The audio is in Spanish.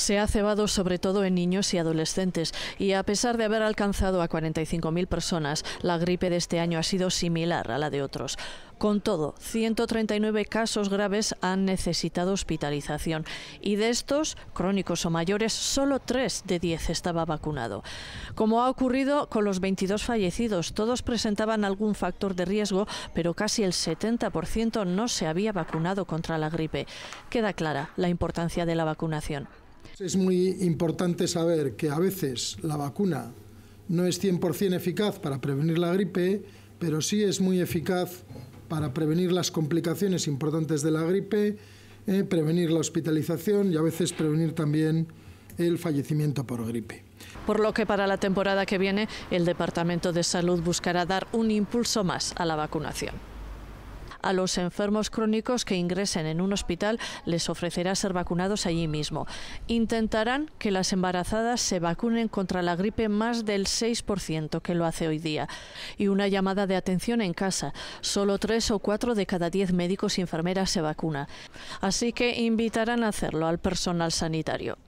se ha cebado sobre todo en niños y adolescentes y a pesar de haber alcanzado a 45.000 personas, la gripe de este año ha sido similar a la de otros. Con todo, 139 casos graves han necesitado hospitalización y de estos, crónicos o mayores, solo 3 de 10 estaba vacunado. Como ha ocurrido con los 22 fallecidos, todos presentaban algún factor de riesgo, pero casi el 70% no se había vacunado contra la gripe. Queda clara la importancia de la vacunación. Es muy importante saber que a veces la vacuna no es 100% eficaz para prevenir la gripe, pero sí es muy eficaz para prevenir las complicaciones importantes de la gripe, eh, prevenir la hospitalización y a veces prevenir también el fallecimiento por gripe. Por lo que para la temporada que viene el Departamento de Salud buscará dar un impulso más a la vacunación a los enfermos crónicos que ingresen en un hospital les ofrecerá ser vacunados allí mismo. Intentarán que las embarazadas se vacunen contra la gripe más del 6% que lo hace hoy día. Y una llamada de atención en casa. Solo tres o cuatro de cada diez médicos y enfermeras se vacuna. Así que invitarán a hacerlo al personal sanitario.